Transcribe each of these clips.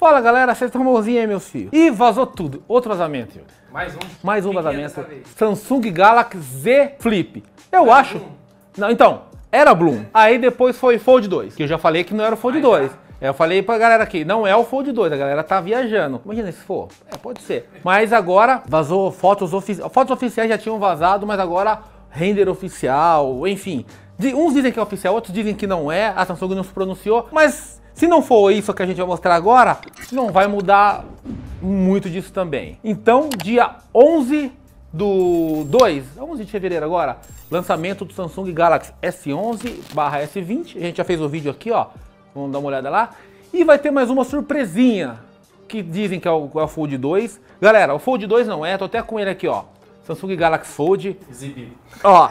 Fala galera, vocês estão bonzinhos aí, meus filhos. E vazou tudo. Outro vazamento. Mais um. Mais um vazamento. Tá Samsung Galaxy Z Flip. Eu acho. Bloom. Não, então, era Bloom. É. Aí depois foi Fold 2, que eu já falei que não era o Fold 2. Tá. É, eu falei pra galera aqui, não é o Fold 2, a galera tá viajando. Imagina se for. É, pode ser. Mas agora vazou fotos oficiais. Fotos oficiais já tinham vazado, mas agora render oficial, enfim. De, uns dizem que é oficial, outros dizem que não é. A Samsung não se pronunciou, mas se não for isso que a gente vai mostrar agora, não vai mudar muito disso também. Então, dia 11 do 2, 11 de fevereiro agora, lançamento do Samsung Galaxy S11 barra S20. A gente já fez o vídeo aqui, ó. Vamos dar uma olhada lá. E vai ter mais uma surpresinha, que dizem que é o, é o Fold 2. Galera, o Fold 2 não é, tô até com ele aqui, ó. Samsung Galaxy Fold. Exibido. Ó,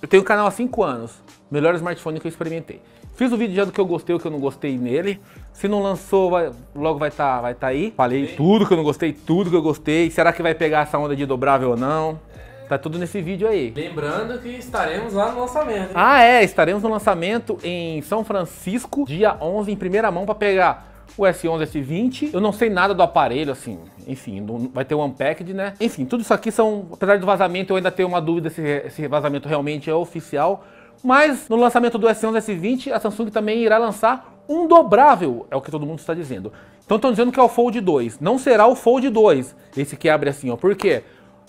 eu tenho o canal há 5 anos. Melhor smartphone que eu experimentei. Fiz o vídeo já do que eu gostei ou o que eu não gostei nele. Se não lançou, vai, logo vai estar tá, vai tá aí. Falei Sim. tudo que eu não gostei, tudo que eu gostei. Será que vai pegar essa onda de dobrável ou não? Tá tudo nesse vídeo aí. Lembrando que estaremos lá no lançamento. Hein? Ah, é. Estaremos no lançamento em São Francisco, dia 11, em primeira mão, para pegar o S11, S20. Eu não sei nada do aparelho, assim, enfim, vai ter o um Unpacked, né? Enfim, tudo isso aqui são, apesar do vazamento, eu ainda tenho uma dúvida se esse vazamento realmente é oficial, mas no lançamento do S11 S20, a Samsung também irá lançar um dobrável, é o que todo mundo está dizendo. Então estão dizendo que é o Fold 2. Não será o Fold 2, esse que abre assim, ó. Por quê?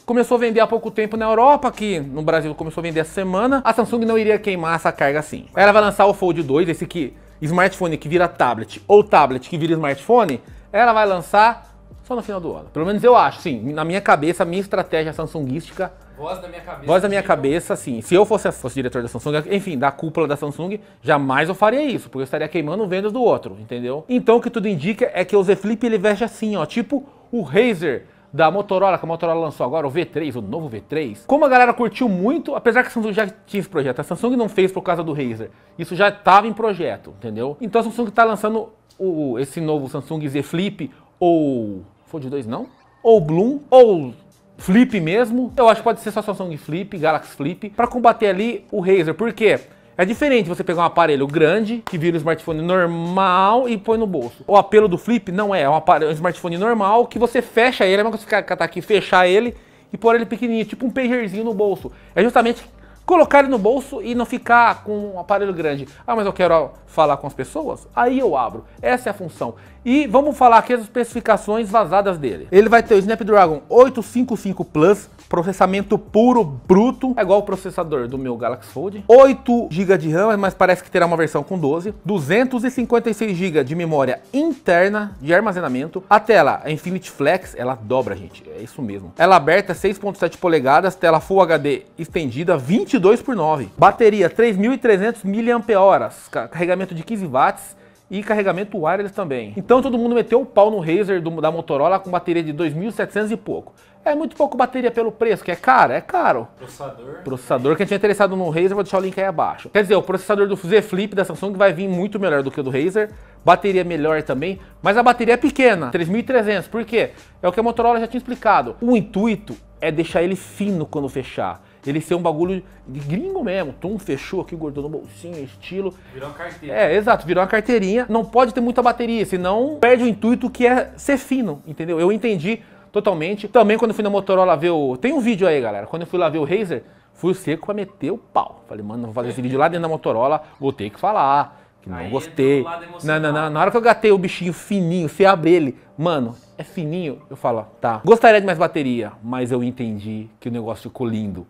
Começou a vender há pouco tempo na Europa, aqui no Brasil começou a vender essa semana. A Samsung não iria queimar essa carga assim. Ela vai lançar o Fold 2, esse que smartphone que vira tablet ou tablet que vira smartphone, ela vai lançar só no final do ano. Pelo menos eu acho, sim. Na minha cabeça, a minha estratégia samsungística Voz da minha cabeça. Voz da minha cabeça, assim. Se eu fosse, fosse diretor da Samsung, enfim, da cúpula da Samsung, jamais eu faria isso, porque eu estaria queimando vendas do outro, entendeu? Então o que tudo indica é que o Z Flip ele veste assim, ó, tipo o Razer da Motorola, que a Motorola lançou agora, o V3, o novo V3. Como a galera curtiu muito, apesar que a Samsung já tinha esse projeto, a Samsung não fez por causa do Razer. Isso já estava em projeto, entendeu? Então a Samsung está lançando o, esse novo Samsung Z Flip ou Fold dois não? Ou Bloom ou Flip mesmo. Eu acho que pode ser só Samsung Flip, Galaxy Flip, para combater ali o Razer. Por quê? É diferente você pegar um aparelho grande, que vira um smartphone normal e põe no bolso. O apelo do Flip não é, é um, aparelho, um smartphone normal que você fecha ele, é mais que você catar aqui, fechar ele e pôr ele pequenininho, tipo um pagerzinho no bolso. É justamente colocar ele no bolso e não ficar com um aparelho grande. Ah, mas eu quero falar com as pessoas? Aí eu abro. Essa é a função. E vamos falar aqui as especificações vazadas dele. Ele vai ter o Snapdragon 855 Plus, processamento puro, bruto, é igual o processador do meu Galaxy Fold. 8 GB de RAM, mas parece que terá uma versão com 12. 256 GB de memória interna de armazenamento. A tela, a é Infinity Flex, ela dobra, gente. É isso mesmo. Ela aberta 6.7 polegadas, tela Full HD estendida, 20 22 por 9. Bateria 3.300 mAh, carregamento de 15 watts e carregamento wireless também. Então todo mundo meteu o pau no Razer do, da Motorola com bateria de 2.700 e pouco. É muito pouco bateria pelo preço, que é caro, é caro. Processador. Processador, quem tinha interessado no Razer, vou deixar o link aí abaixo. Quer dizer, o processador do Z Flip da Samsung vai vir muito melhor do que o do Razer. Bateria melhor também, mas a bateria é pequena, 3.300. Por quê? É o que a Motorola já tinha explicado. O intuito é deixar ele fino quando fechar ele ser um bagulho de gringo mesmo. Tum, fechou aqui, gordou no bolsinho, estilo. Virou uma carteira. É, exato, virou uma carteirinha. Não pode ter muita bateria, senão perde o intuito que é ser fino, entendeu? Eu entendi totalmente. Também quando eu fui na Motorola ver o. Tem um vídeo aí, galera. Quando eu fui lá ver o Razer, fui o seco pra meter o pau. Falei, mano, vou fazer esse vídeo lá dentro da Motorola, vou ter que falar. Que não aí gostei. Na, na, na, na hora que eu gatei o bichinho fininho, você abre ele, mano, é fininho. Eu falo, tá. Gostaria de mais bateria, mas eu entendi que o negócio ficou lindo.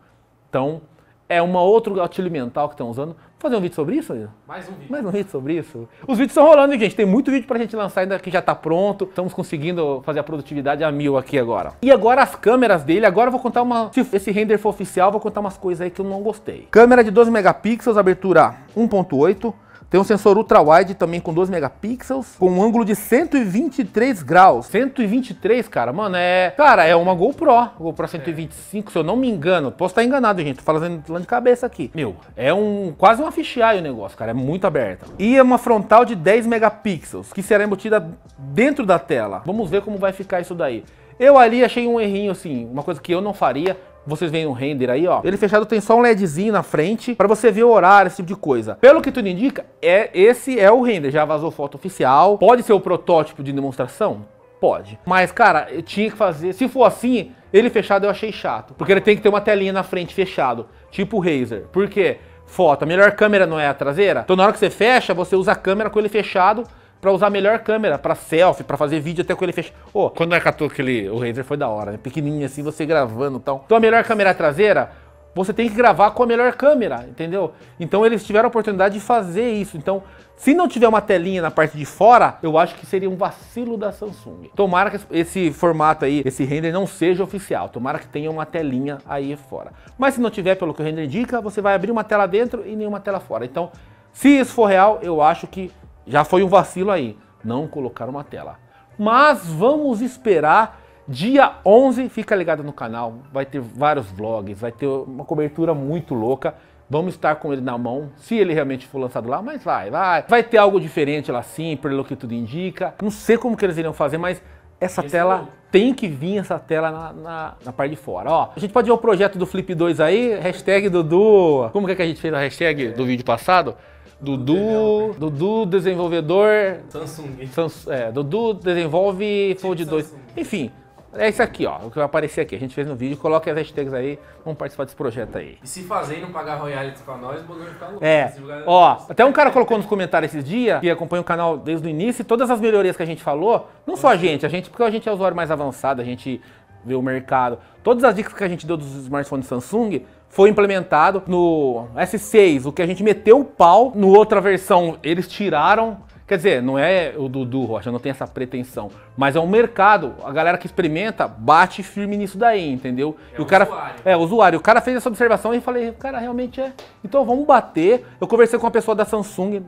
Então, é um outro gatilho mental que estão usando. Vou fazer um vídeo sobre isso? Mais um vídeo. Mais um vídeo sobre isso. Os vídeos estão rolando, hein, gente? Tem muito vídeo pra gente lançar ainda que já tá pronto. Estamos conseguindo fazer a produtividade a mil aqui agora. E agora as câmeras dele. Agora eu vou contar uma... Se esse render for oficial, vou contar umas coisas aí que eu não gostei. Câmera de 12 megapixels, abertura 1.8. Tem um sensor ultra-wide também com 12 megapixels, com um ângulo de 123 graus. 123, cara, mano, é... Cara, é uma GoPro. GoPro 125, é. se eu não me engano. Posso estar enganado, gente. Tô falando de cabeça aqui. Meu, é um... Quase uma fisheye o negócio, cara. É muito aberta. E é uma frontal de 10 megapixels, que será embutida dentro da tela. Vamos ver como vai ficar isso daí. Eu ali achei um errinho, assim, uma coisa que eu não faria. Vocês veem um render aí, ó. Ele fechado tem só um LEDzinho na frente para você ver o horário, esse tipo de coisa. Pelo que tudo indica, é esse é o render. Já vazou foto oficial. Pode ser o protótipo de demonstração? Pode. Mas, cara, eu tinha que fazer. Se for assim, ele fechado eu achei chato. Porque ele tem que ter uma telinha na frente fechado. Tipo o Razer. Por quê? Foto. A melhor câmera não é a traseira? Então, na hora que você fecha, você usa a câmera com ele fechado para usar a melhor câmera, para selfie, para fazer vídeo até com ele fechado. Oh, quando é acatou aquele, o Razer foi da hora, né? Pequenininho assim, você gravando e tal. Então a melhor câmera traseira, você tem que gravar com a melhor câmera, entendeu? Então eles tiveram a oportunidade de fazer isso. Então, se não tiver uma telinha na parte de fora, eu acho que seria um vacilo da Samsung. Tomara que esse formato aí, esse render não seja oficial. Tomara que tenha uma telinha aí fora. Mas se não tiver, pelo que o render indica, você vai abrir uma tela dentro e nenhuma tela fora. Então, se isso for real, eu acho que já foi um vacilo aí, não colocar uma tela. Mas vamos esperar dia 11, fica ligado no canal, vai ter vários vlogs, vai ter uma cobertura muito louca. Vamos estar com ele na mão, se ele realmente for lançado lá, mas vai, vai. Vai ter algo diferente lá sim, pelo que tudo indica. Não sei como que eles iriam fazer, mas essa Esse tela é tem que vir essa tela na, na, na, parte de fora. Ó, a gente pode ver o projeto do Flip 2 aí, hashtag Dudu. Como que, é que a gente fez a hashtag é. do vídeo passado? Dudu, Dudu desenvolvedor. Samsung. Sans, é, Dudu desenvolve Fold 2. Enfim, é isso aqui, ó. O que vai aparecer aqui. A gente fez no vídeo. Coloque as hashtags aí. Vamos participar desse projeto aí. E se fazer e não pagar royalties pra nós, o bagulho fica louco. É. Ó, até um cara colocou nos comentários esses dias, que acompanha o canal desde o início, e todas as melhorias que a gente falou, não só a gente, a gente, porque a gente é usuário mais avançado, a gente vê o mercado. Todas as dicas que a gente deu dos smartphones Samsung foi implementado no S6, o que a gente meteu o pau, no outra versão eles tiraram. Quer dizer, não é o Dudu Rocha, não tem essa pretensão. Mas é um mercado, a galera que experimenta bate firme nisso daí, entendeu? É e o cara, usuário. É, usuário. O cara fez essa observação e falei, cara, realmente é. Então vamos bater. Eu conversei com uma pessoa da Samsung,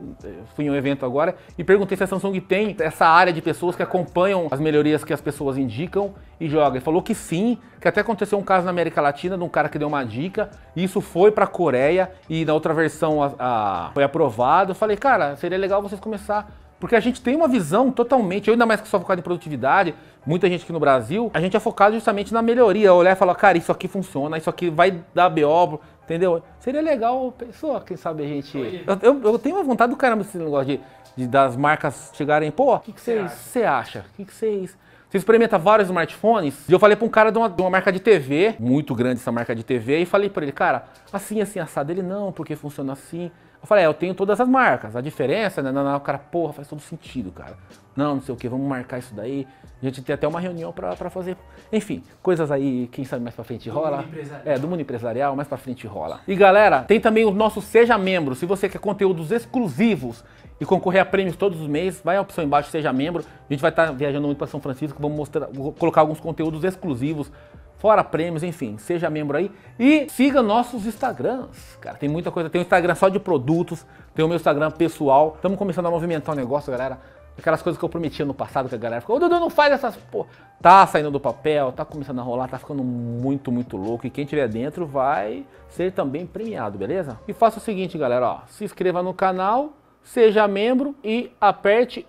fui em um evento agora, e perguntei se a Samsung tem essa área de pessoas que acompanham as melhorias que as pessoas indicam e joga. Ele falou que sim, que até aconteceu um caso na América Latina de um cara que deu uma dica, isso foi para Coreia e na outra versão a, a, foi aprovado. Eu falei, cara, seria legal vocês começar. Porque a gente tem uma visão totalmente, eu ainda mais que sou focado em produtividade, muita gente aqui no Brasil, a gente é focado justamente na melhoria, olhar e falar, cara, isso aqui funciona, isso aqui vai dar BO, entendeu? Seria legal, pessoa, quem sabe a gente. Eu, eu, eu tenho uma vontade do caramba esse negócio de, de das marcas chegarem, pô, o que, vocês você vocês acha? O que, que vocês você experimenta vários smartphones. E eu falei pra um cara de uma, de uma marca de TV, muito grande essa marca de TV, e falei para ele, cara, assim, assim, assado. Ele, não, porque funciona assim. Eu falei, é, eu tenho todas as marcas. A diferença, né? O cara, porra, faz todo sentido, cara. Não, não sei o que, vamos marcar isso daí. A gente tem até uma reunião para fazer. Enfim, coisas aí, quem sabe mais pra frente rola. Do é, do mundo empresarial, mais pra frente rola. E galera, tem também o nosso Seja Membro. Se você quer conteúdos exclusivos e concorrer a prêmios todos os meses, vai a opção embaixo, Seja Membro. A gente vai estar tá viajando muito para São Francisco, vamos mostrar, colocar alguns conteúdos exclusivos fora prêmios, enfim, seja membro aí e siga nossos Instagrams, cara, tem muita coisa, tem o um Instagram só de produtos, tem o meu Instagram pessoal, estamos começando a movimentar o negócio, galera, Aquelas coisas que eu prometia no passado que a galera ficou, ô Dudu, não faz essas porra. Tá saindo do papel, tá começando a rolar, tá ficando muito, muito louco. E quem tiver dentro vai ser também premiado, beleza? E faça o seguinte, galera, ó. Se inscreva no canal, seja membro e aperte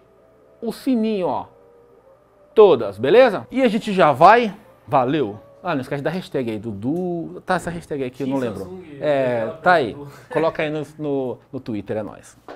o sininho, ó. Todas, beleza? E a gente já vai. Valeu! Ah, não esquece da hashtag aí, Dudu. Tá essa hashtag aí eu não lembro. É, tá aí. Coloca aí no, no, no Twitter, é nóis.